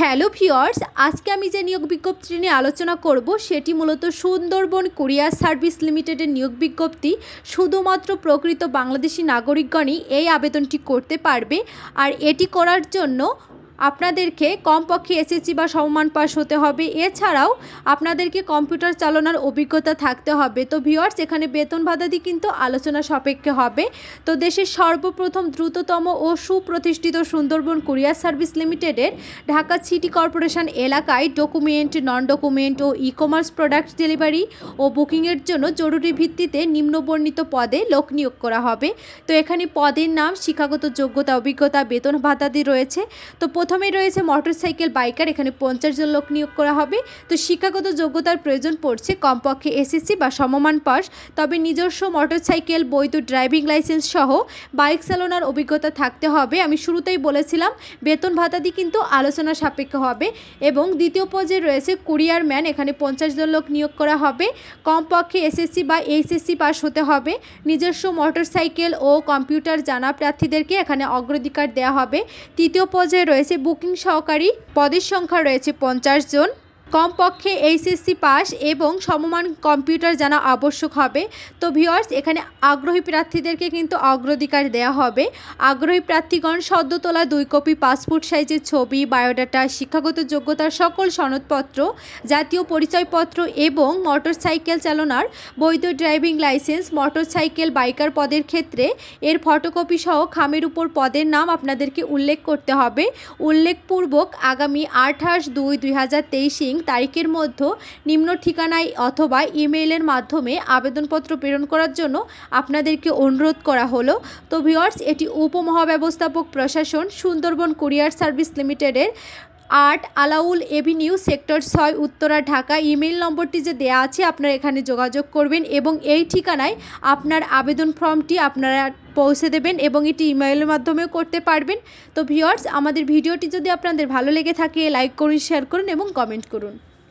Hello viewers আজকে আমি যে নিয়োগ বিজ্ঞপ্তি নিয়ে আলোচনা করব সেটি মূলত সুন্দরবন কুরিয়ার সার্ভিস লিমিটেডের নিয়োগ বিজ্ঞপ্তি শুধুমাত্র প্রকৃত বাংলাদেশি নাগরিকগণই এই আবেদনটি করতে পারবে আর এটি করার জন্য আপনাদেরকে কমপক্ষে এসএসসি বা সমমান পাস হতে হবে এছাড়াও আপনাদেরকে কম্পিউটার চালানোর অভিজ্ঞতা থাকতে হবে তো ভিওয়ার্স এখানে বেতন ভাতাদি কিন্তু আলোচনা সাপেক্ষে হবে তো দেশের সর্বপ্রথম দ্রুততম ও সুপ্রতিষ্ঠিত সুন্দরবন কুরিয়ার সার্ভিস লিমিটেডের ঢাকা সিটি কর্পোরেশন এলাকায় ডকুমেন্ট নন ডকুমেন্ট ও ই কমার্স প্রোডাক্ট ডেলিভারি ও বুকিংয়ের জন্য জরুরি ভিত্তিতে নিম্নবর্ণিত পদে লোক নিয়োগ করা হবে তো এখানে পদের নাম শিক্ষাগত যোগ্যতা অভিজ্ঞতা বেতন ভাতাদি রয়েছে তো প্রথমেই রয়েছে মোটরসাইকেল বাইকার এখানে পঞ্চাশ জন লোক নিয়োগ করা হবে তো শিক্ষাগত যোগ্যতার প্রয়োজন পড়ছে কমপক্ষে এসএসসি বা সমমান পাস তবে নিজস্ব মোটরসাইকেল বৈধ ড্রাইভিং লাইসেন্স সহ বাইক চালানোর অভিজ্ঞতা থাকতে হবে আমি শুরুতেই বলেছিলাম বেতন ভাতাদি কিন্তু আলোচনা সাপেক্ষ হবে এবং দ্বিতীয় পর্যায়ে রয়েছে কুরিয়ার ম্যান এখানে পঞ্চাশ জন লোক নিয়োগ করা হবে কমপক্ষে এসএসসি বা এইচএসসি পাস হতে হবে নিজস্ব মোটরসাইকেল ও কম্পিউটার জানা প্রার্থীদেরকে এখানে অগ্রাধিকার দেওয়া হবে তৃতীয় পর্যায়ে রয়েছে বুকিং সহকারী পদের সংখ্যা রয়েছে পঞ্চাশ জন। কমপক্ষে এইচএসসি পাস এবং সমমান কম্পিউটার জানা আবশ্যক হবে তো ভিওয়ার্স এখানে আগ্রহী প্রার্থীদেরকে কিন্তু অগ্রাধিকার দেওয়া হবে আগ্রহী প্রার্থীগণ সদ্য তোলা দুই কপি পাসপোর্ট সাইজের ছবি বায়োডাটা শিক্ষাগত যোগ্যতার সকল সনদপত্র জাতীয় পরিচয়পত্র এবং মোটরসাইকেল চালনার বৈধ ড্রাইভিং লাইসেন্স মোটরসাইকেল বাইকার পদের ক্ষেত্রে এর ফটোকপি সহ খামের উপর পদের নাম আপনাদেরকে উল্লেখ করতে হবে উল্লেখপূর্বক আগামী আঠাশ দুই দুই হাজার তেইশিং তারিখের মধ্যে নিম্ন ঠিকানায় অথবা ইমেইলের মাধ্যমে আবেদনপত্র প্রেরণ করার জন্য আপনাদেরকে অনুরোধ করা হলো তো ভিওয়ার্স এটি উপমহাব্যবস্থাপক প্রশাসন সুন্দরবন কুরিয়ার সার্ভিস লিমিটেডের আট আলাউল এভিনিউ সেক্টর ছয় উত্তরা ঢাকা ইমেল নম্বরটি যে দেয়া আছে আপনারা এখানে যোগাযোগ করবেন এবং এই ঠিকানায় আপনার আবেদন ফর্মটি আপনারা পৌঁছে দেবেন এবং এটি ইমেইলের মাধ্যমেও করতে পারবেন তো ভিওয়ার্স আমাদের ভিডিওটি যদি আপনাদের ভালো লেগে থাকে লাইক করুন শেয়ার করুন এবং কমেন্ট করুন